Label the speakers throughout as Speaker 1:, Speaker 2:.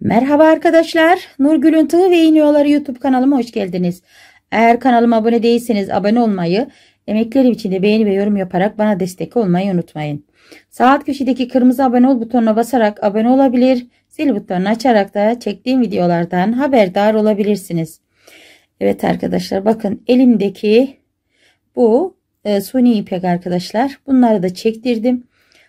Speaker 1: Merhaba arkadaşlar. Nurgül'ün Tığı ve İğniyoları YouTube kanalıma hoş geldiniz. Eğer kanalıma abone değilseniz abone olmayı, emeklerim için de beğeni ve yorum yaparak bana destek olmayı unutmayın. Sağ alt köşedeki kırmızı abone ol butonuna basarak abone olabilir, zil butonunu açarak da çektiğim videolardan haberdar olabilirsiniz. Evet arkadaşlar bakın elimdeki bu e, suni ipek arkadaşlar. Bunları da çektirdim.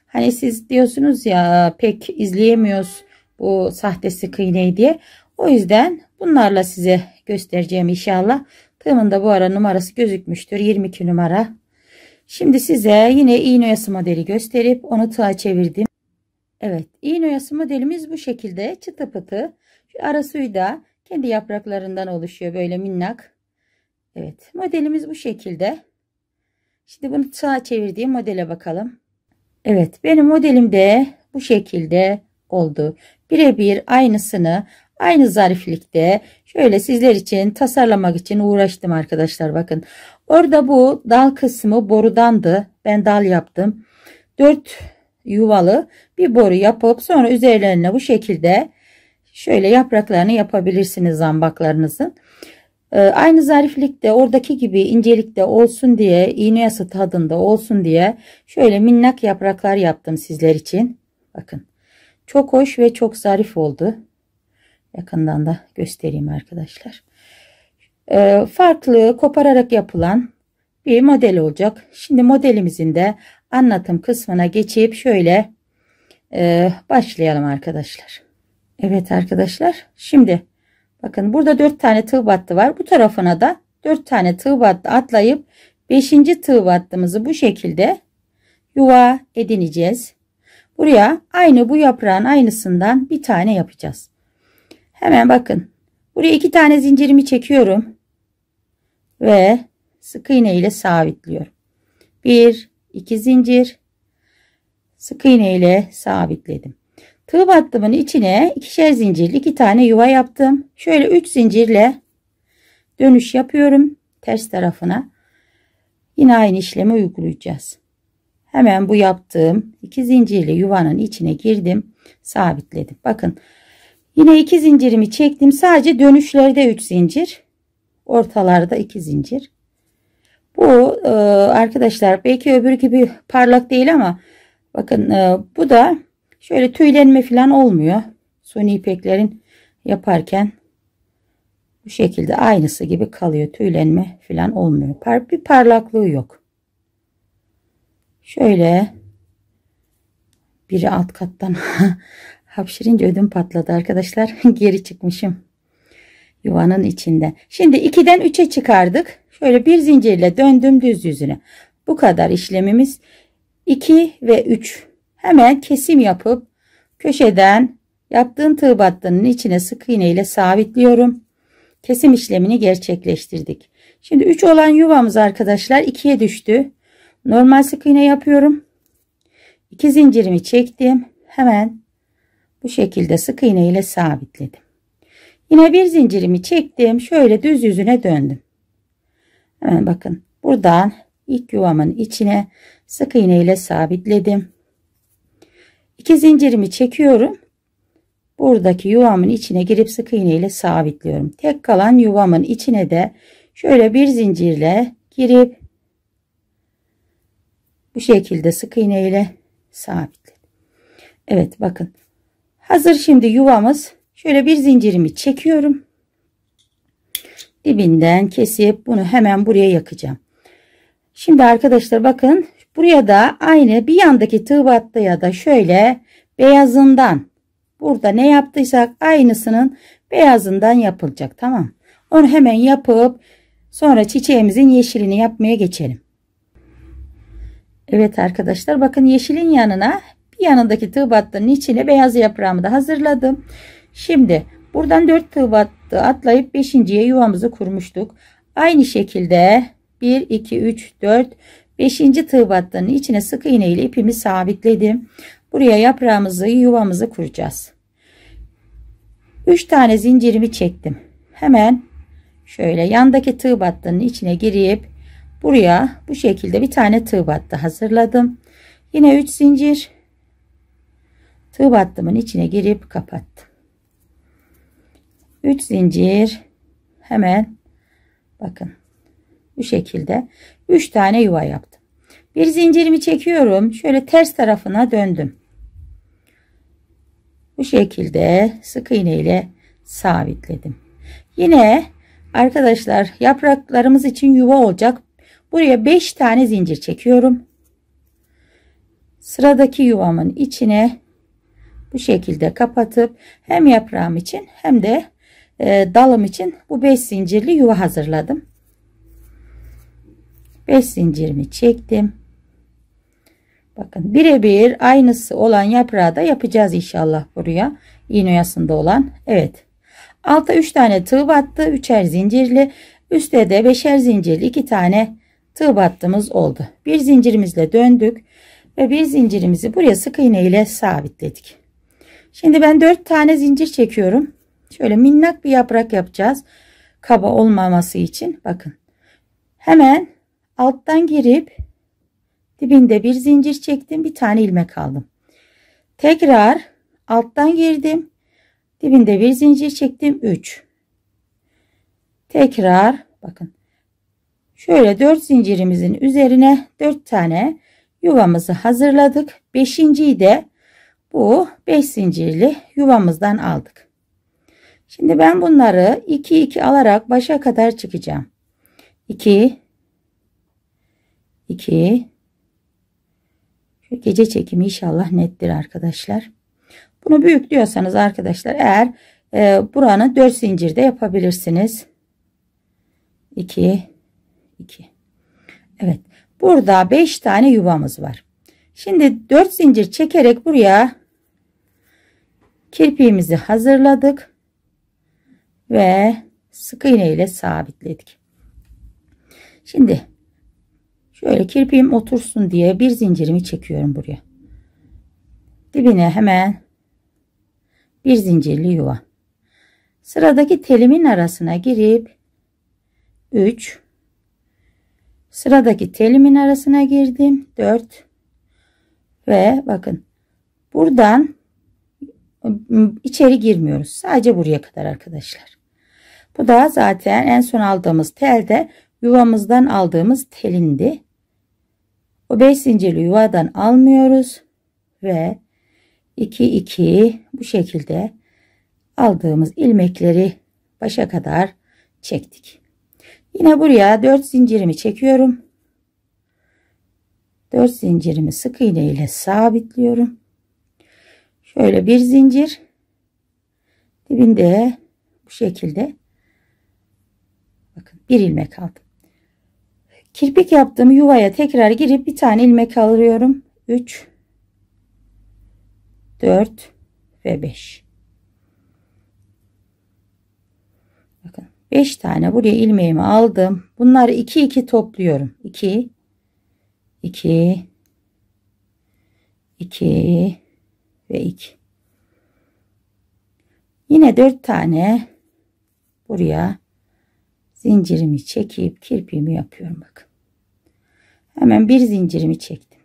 Speaker 1: Hani siz diyorsunuz ya pek izleyemiyoruz bu sahtesi iğneyi diye. O yüzden bunlarla size göstereceğim inşallah. Tığımında bu ara numarası gözükmüştür. 22 numara. Şimdi size yine iğne oyası modeli gösterip onu tığa çevirdim. Evet iğne oyası modelimiz bu şekilde çıtı pıtı. Şu da kendi yapraklarından oluşuyor böyle minnak. Evet modelimiz bu şekilde. Şimdi bunu tığa çevirdiğim modele bakalım. Evet benim modelim de bu şekilde oldu. Birebir aynısını aynı zariflikte şöyle sizler için tasarlamak için uğraştım arkadaşlar bakın. Orada bu dal kısmı borudandı. Ben dal yaptım. 4 yuvalı bir boru yapıp sonra üzerlerine bu şekilde şöyle yapraklarını yapabilirsiniz zambaklarınızın. Ee, aynı zariflikte oradaki gibi incelikte olsun diye iğne yası tadında olsun diye şöyle minnak yapraklar yaptım sizler için. Bakın çok hoş ve çok zarif oldu. Yakından da göstereyim arkadaşlar. Ee, farklı kopararak yapılan bir model olacak. Şimdi modelimizin de anlatım kısmına geçip şöyle e, başlayalım arkadaşlar. Evet arkadaşlar şimdi bakın burada 4 tane tığ battı var. Bu tarafına da 4 tane tığ battı atlayıp 5. tığ battığımızı bu şekilde yuva edineceğiz. Buraya aynı bu yaprağın aynısından bir tane yapacağız. Hemen bakın. Buraya iki tane zincirimi çekiyorum. Ve sık iğne ile sabitliyorum. Bir, iki zincir. Sık iğne ile sabitledim. Tığ battımın içine ikişer zincirli iki tane yuva yaptım. Şöyle üç zincirle dönüş yapıyorum. Ters tarafına. Yine aynı işlemi uygulayacağız. Hemen bu yaptığım iki zincirli yuvanın içine girdim. Sabitledim. Bakın yine iki zincirimi çektim. Sadece dönüşlerde 3 zincir. Ortalarda 2 zincir. Bu e, arkadaşlar belki öbür gibi parlak değil ama bakın e, bu da şöyle tüylenme falan olmuyor. Suni ipeklerin yaparken bu şekilde aynısı gibi kalıyor. Tüylenme falan olmuyor. bir parlaklığı yok. Şöyle biri alt kattan hapşırınca ödüm patladı arkadaşlar. Geri çıkmışım yuvanın içinde. Şimdi 2'den 3'e çıkardık. Şöyle bir zincirle döndüm düz yüzüne. Bu kadar işlemimiz 2 ve 3. Hemen kesim yapıp köşeden yaptığın tığ battının içine sık iğne ile sabitliyorum. Kesim işlemini gerçekleştirdik. Şimdi 3 olan yuvamız arkadaşlar 2'ye düştü normal sık iğne yapıyorum. 2 zincirimi çektim. Hemen bu şekilde sık iğne ile sabitledim. Yine bir zincirimi çektim. Şöyle düz yüzüne döndüm. Hemen bakın buradan ilk yuvamın içine sık iğne ile sabitledim. 2 zincirimi çekiyorum. Buradaki yuvamın içine girip sık iğne ile sabitliyorum. Tek kalan yuvamın içine de şöyle bir zincirle girip bu şekilde sık iğne ile sabitledim. Evet bakın hazır şimdi yuvamız şöyle bir zincirimi çekiyorum. Dibinden kesip bunu hemen buraya yakacağım. Şimdi arkadaşlar bakın buraya da aynı bir yandaki tığ ya da şöyle beyazından burada ne yaptıysak aynısının beyazından yapılacak tamam. Onu hemen yapıp sonra çiçeğimizin yeşilini yapmaya geçelim. Evet arkadaşlar bakın yeşilin yanına bir yanındaki tığ battının içine beyaz yaprağımı da hazırladım. Şimdi buradan 4 tığ battı atlayıp 5.ye yuvamızı kurmuştuk. Aynı şekilde 1 2 3 4 5. tığ battının içine sık iğne ile ipimi sabitledim. Buraya yaprağımızı yuvamızı kuracağız. 3 tane zincirimi çektim. Hemen şöyle yandaki tığ battının içine girip buraya bu şekilde bir tane tığ battı hazırladım yine 3 zincir tığ battımın içine girip kapattım 3 zincir hemen bakın bu şekilde 3 tane yuva yaptım bir zincirimi çekiyorum şöyle ters tarafına döndüm bu şekilde sık iğne ile sabitledim yine arkadaşlar yapraklarımız için yuva olacak Buraya 5 tane zincir çekiyorum. Sıradaki yuvamın içine bu şekilde kapatıp hem yaprağım için hem de e, dalım için bu 5 zincirli yuva hazırladım. 5 zincirimi çektim. Bakın birebir aynısı olan yaprağı da yapacağız inşallah buraya. İğne oyasında olan. Evet. Alta 3 tane tığ battı. 3'er zincirli. Üste de 5'er zincirli 2 tane tığ battığımız oldu. Bir zincirimizle döndük ve bir zincirimizi buraya sık iğne ile sabitledik. Şimdi ben 4 tane zincir çekiyorum. Şöyle minnak bir yaprak yapacağız. Kaba olmaması için bakın. Hemen alttan girip dibinde bir zincir çektim. Bir tane ilmek aldım. Tekrar alttan girdim. Dibinde bir zincir çektim. 3. Tekrar bakın Şöyle 4 zincirimizin üzerine 4 tane yuvamızı hazırladık. 5.yi de bu 5 zincirli yuvamızdan aldık. Şimdi ben bunları 2 2 alarak başa kadar çıkacağım. 2 2 Şu gece çekimi inşallah nettir arkadaşlar. Bunu büyük diyorsanız arkadaşlar eğer e, buranı 4 zincirde yapabilirsiniz. 2 2. Evet. Burada 5 tane yuvamız var. Şimdi 4 zincir çekerek buraya kirpiğimizi hazırladık. Ve sık iğne ile sabitledik. Şimdi şöyle kirpiğim otursun diye bir zincirimi çekiyorum buraya. Dibine hemen bir zincirli yuva. Sıradaki telimin arasına girip 3 sıradaki telimin arasına girdim 4 ve bakın buradan ıı, içeri girmiyoruz sadece buraya kadar arkadaşlar bu da zaten en son aldığımız telde yuvamızdan aldığımız telindi o 5 zincirli yuvadan almıyoruz ve 2 2 bu şekilde aldığımız ilmekleri başa kadar çektik Yine buraya 4 zincirimi çekiyorum. 4 zincirimi sık iğne ile sabitliyorum. Şöyle bir zincir dibinde bu şekilde bakın bir ilmek aldım. Kirpik yaptığım yuvaya tekrar girip bir tane ilmek alıyorum. 3 4 ve 5 5 tane buraya ilmeğimi aldım. Bunları 2 2 topluyorum. 2 2 2 ve 2. Yine 4 tane buraya zincirimi çekip kirpiğimi yapıyorum bakın. Hemen bir zincirimi çektim.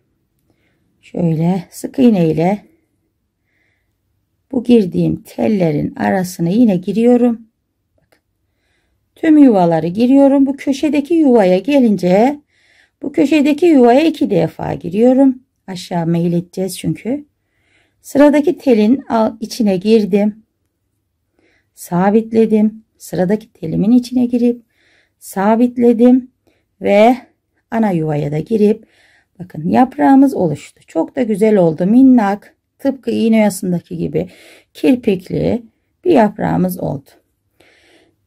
Speaker 1: Şöyle sık iğne ile bu girdiğim tellerin arasına yine giriyorum tüm yuvaları giriyorum. Bu köşedeki yuvaya gelince bu köşedeki yuvaya iki defa giriyorum. Aşağı meyleteceğiz çünkü. Sıradaki telin içine girdim. Sabitledim. Sıradaki telimin içine girip sabitledim ve ana yuvaya da girip bakın yaprağımız oluştu. Çok da güzel oldu. Minnak tıpkı iğne yasındaki gibi kirpikli bir yaprağımız oldu.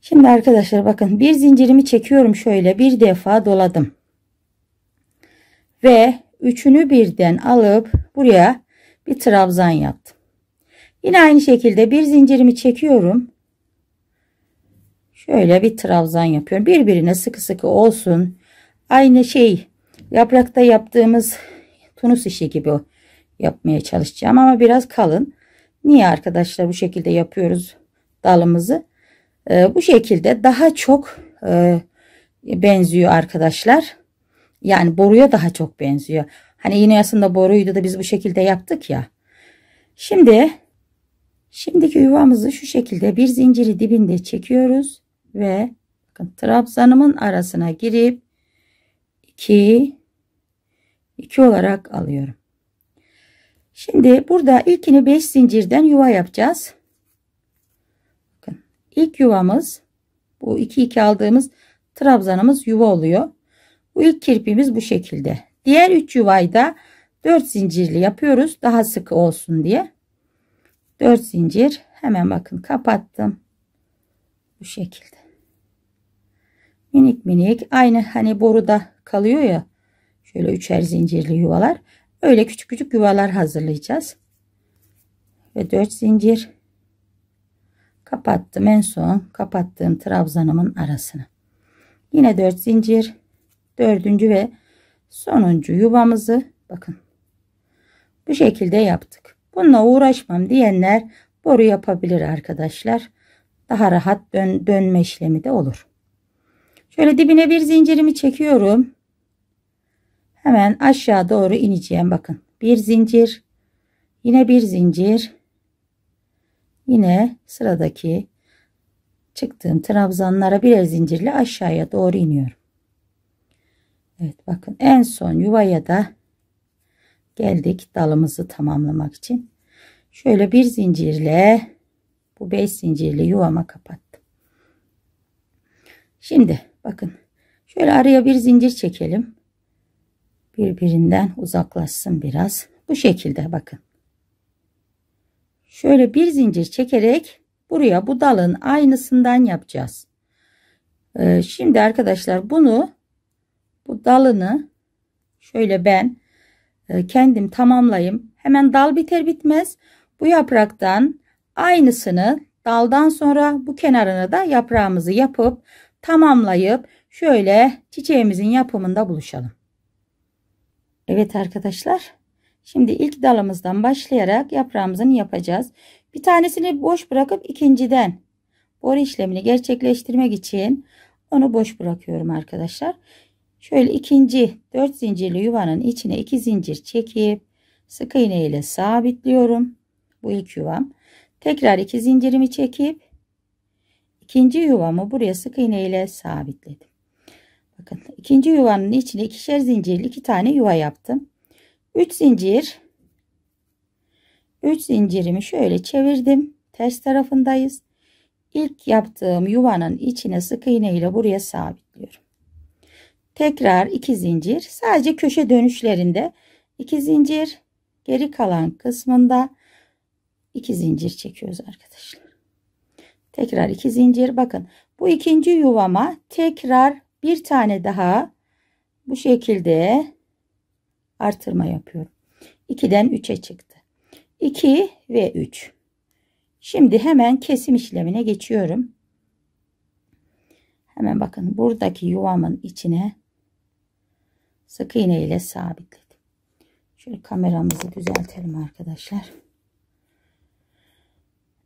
Speaker 1: Şimdi arkadaşlar bakın bir zincirimi çekiyorum şöyle bir defa doladım. Ve üçünü birden alıp buraya bir trabzan yaptım. Yine aynı şekilde bir zincirimi çekiyorum. Şöyle bir trabzan yapıyorum. Birbirine sıkı sıkı olsun. Aynı şey yaprakta yaptığımız tunus işi gibi yapmaya çalışacağım ama biraz kalın. Niye arkadaşlar bu şekilde yapıyoruz dalımızı? Ee, bu şekilde daha çok e, benziyor arkadaşlar. Yani boruya daha çok benziyor. Hani yine aslında boruydu da biz bu şekilde yaptık ya. Şimdi şimdiki yuvamızı şu şekilde bir zinciri dibinde çekiyoruz ve bakın trabzanımın arasına girip 2 2 olarak alıyorum. Şimdi burada ilkini 5 zincirden yuva yapacağız ilk yuvamız bu 2 2 aldığımız trabzanımız yuva oluyor. Bu ilk kirpimiz bu şekilde. Diğer 3 yuvayı da 4 zincirli yapıyoruz daha sıkı olsun diye. 4 zincir hemen bakın kapattım. Bu şekilde. Minik minik aynı hani boruda kalıyor ya. Şöyle üçer zincirli yuvalar. Öyle küçük küçük yuvalar hazırlayacağız. Ve 4 zincir kapattım en son kapattığım trabzanımın arasını yine 4 zincir dördüncü ve sonuncu yuvamızı bakın bu şekilde yaptık bununla uğraşmam diyenler boru yapabilir arkadaşlar daha rahat dön dönme işlemi de olur şöyle dibine bir zincirimi çekiyorum hemen aşağı doğru ineceğim bakın bir zincir yine bir zincir Yine sıradaki çıktığım trabzanlara birer zincirle aşağıya doğru iniyorum. Evet bakın en son yuvaya da geldik dalımızı tamamlamak için. Şöyle bir zincirle bu 5 zincirli yuvama kapattım. Şimdi bakın şöyle araya bir zincir çekelim. Birbirinden uzaklaşsın biraz. Bu şekilde bakın. Şöyle bir zincir çekerek buraya bu dalın aynısından yapacağız. Ee, şimdi arkadaşlar bunu bu dalını şöyle ben e, kendim tamamlayayım. Hemen dal biter bitmez bu yapraktan aynısını daldan sonra bu kenarına da yaprağımızı yapıp tamamlayıp şöyle çiçeğimizin yapımında buluşalım. Evet arkadaşlar Şimdi ilk dalımızdan başlayarak yaprağımızın yapacağız. Bir tanesini boş bırakıp ikinciden boru işlemini gerçekleştirmek için onu boş bırakıyorum arkadaşlar. Şöyle ikinci 4 zincirli yuvanın içine 2 zincir çekip sık iğne ile sabitliyorum. Bu ilk yuvam. Tekrar 2 zincirimi çekip ikinci yuvamı buraya sık iğne ile sabitledim. Bakın ikinci yuvanın içine ikişer zincirli iki tane yuva yaptım. 3 zincir 3 zincirimi şöyle çevirdim ters tarafındayız ilk yaptığım yuvanın içine sık iğne ile buraya sabitliyorum tekrar 2 zincir sadece köşe dönüşlerinde 2 zincir geri kalan kısmında 2 zincir çekiyoruz arkadaşlar tekrar 2 zincir bakın bu ikinci yuvama tekrar bir tane daha bu şekilde artırma yapıyorum. 2'den 3'e çıktı. 2 ve 3. Şimdi hemen kesim işlemine geçiyorum. Hemen bakın buradaki yuvamın içine sık iğne ile sabitledim. Şöyle kameramızı düzeltelim arkadaşlar.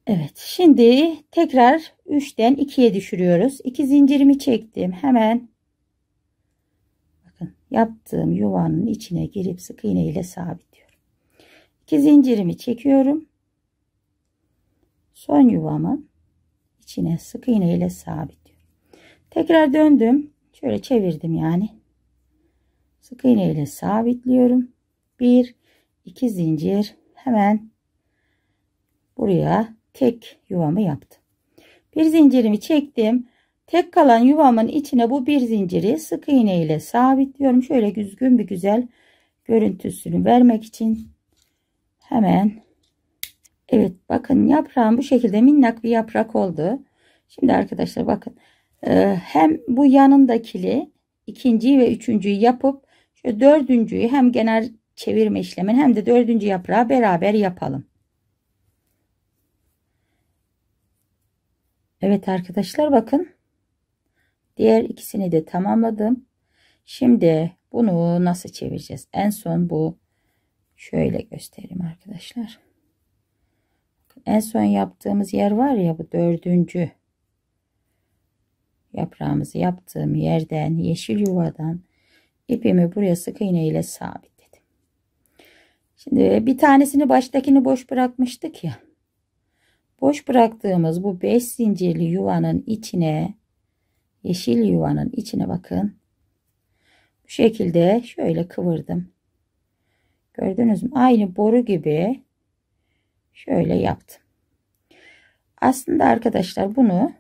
Speaker 1: Evet şimdi tekrar 3'ten 2'ye düşürüyoruz. 2 zincirimi çektim. Hemen bakın yaptığım yuvanın içine girip sık iğne ile sabitliyorum. İki zincirimi çekiyorum. Son yuvamın içine sık iğne ile sabitliyorum. Tekrar döndüm. Şöyle çevirdim yani. Sık iğne ile sabitliyorum. Bir, iki zincir hemen buraya tek yuvamı yaptım. Bir zincirimi çektim. Tek kalan yuvamın içine bu bir zinciri sık iğne ile sabitliyorum. Şöyle düzgün bir güzel görüntüsünü vermek için hemen Evet bakın yaprağım bu şekilde minnak bir yaprak oldu. Şimdi arkadaşlar bakın e, hem bu yanındakili ikinciyi ve üçüncüyü yapıp şöyle dördüncüyü hem genel çevirme işlemini hem de dördüncü yaprağı beraber yapalım. Evet arkadaşlar bakın Diğer ikisini de tamamladım. Şimdi bunu nasıl çevireceğiz? En son bu şöyle göstereyim arkadaşlar. En son yaptığımız yer var ya bu dördüncü yaprağımızı yaptığım yerden yeşil yuvadan ipimi buraya sık iğne ile sabitledim. Şimdi bir tanesini baştakini boş bırakmıştık ya. Boş bıraktığımız bu 5 zincirli yuvanın içine yeşil yuvanın içine bakın. Bu şekilde şöyle kıvırdım. Gördünüz mü? Aynı boru gibi şöyle yaptım. Aslında arkadaşlar bunu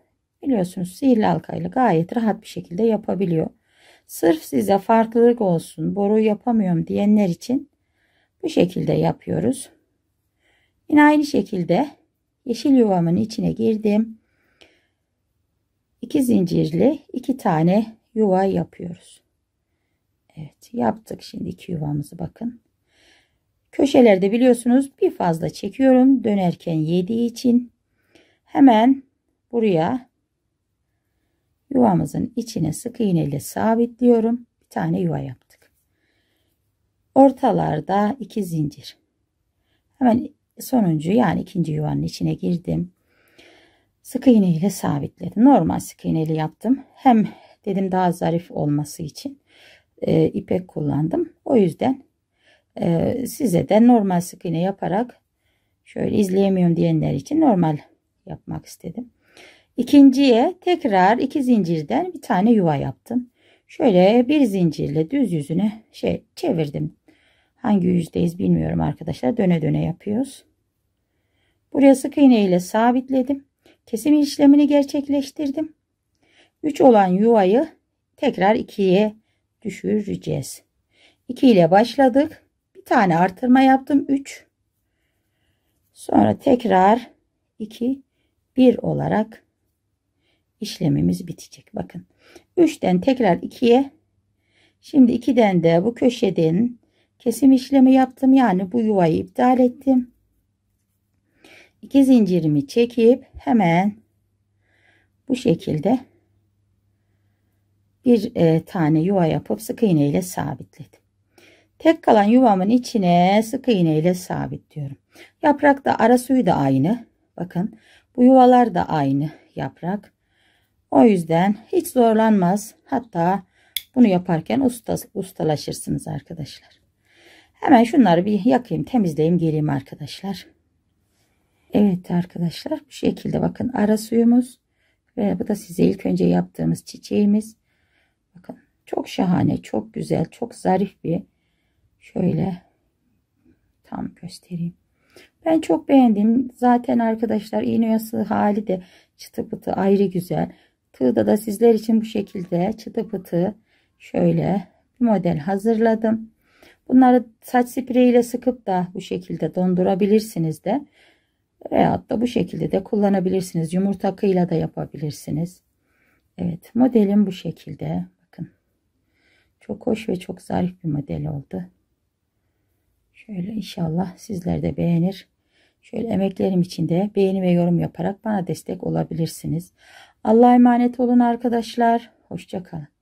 Speaker 1: biliyorsunuz sihirli halkayla gayet rahat bir şekilde yapabiliyor. Sırf size farklılık olsun boru yapamıyorum diyenler için bu şekilde yapıyoruz. Yine aynı şekilde yeşil yuvamın içine girdim. 2 zincirli 2 tane yuva yapıyoruz. Evet yaptık şimdi iki yuvamızı bakın. Köşelerde biliyorsunuz bir fazla çekiyorum dönerken yediği için. Hemen buraya yuvamızın içine sık iğne ile sabitliyorum. Bir tane yuva yaptık. Ortalarda iki zincir. Hemen sonuncu yani ikinci yuvanın içine girdim sık iğne ile sabitledim. Normal sık iğne ile yaptım. Hem dedim daha zarif olması için e, ipek kullandım. O yüzden e, size de normal sık iğne yaparak şöyle izleyemiyorum diyenler için normal yapmak istedim. İkinciye tekrar iki zincirden bir tane yuva yaptım. Şöyle bir zincirle düz yüzünü şey çevirdim. Hangi yüzdeyiz bilmiyorum arkadaşlar. Döne döne yapıyoruz. Buraya sık iğne ile sabitledim. Kesim işlemini gerçekleştirdim. 3 olan yuvayı tekrar 2'ye düşüreceğiz. 2 ile başladık. Bir tane artırma yaptım. 3. Sonra tekrar 2, 1 olarak işlemimiz bitecek. Bakın 3'ten tekrar 2'ye. Şimdi 2'den de bu köşeden kesim işlemi yaptım. Yani bu yuvayı iptal ettim iki zincirimi çekip hemen bu şekilde bir e, tane yuva yapıp sık iğne ile sabitledim. Tek kalan yuvamın içine sık iğne ile sabitliyorum. Yaprakta ara suyu da aynı. Bakın bu yuvalar da aynı yaprak. O yüzden hiç zorlanmaz. Hatta bunu yaparken usta, ustalaşırsınız arkadaşlar. Hemen şunları bir yakayım temizleyeyim geleyim arkadaşlar. Evet arkadaşlar bu şekilde bakın ara suyumuz ve bu da size ilk önce yaptığımız çiçeğimiz. Bakın çok şahane, çok güzel, çok zarif bir şöyle tam göstereyim. Ben çok beğendim. Zaten arkadaşlar iğne oyası hali de çıtı pıtı ayrı güzel. Tığda da sizler için bu şekilde çıtı pıtı şöyle bir model hazırladım. Bunları saç spreyiyle sıkıp da bu şekilde dondurabilirsiniz de. Veyahut da bu şekilde de kullanabilirsiniz. Yumurta kıyla da yapabilirsiniz. Evet modelim bu şekilde. Bakın. Çok hoş ve çok zarif bir model oldu. Şöyle inşallah sizler de beğenir. Şöyle emeklerim için de beğeni ve yorum yaparak bana destek olabilirsiniz. Allah'a emanet olun arkadaşlar. Hoşçakalın.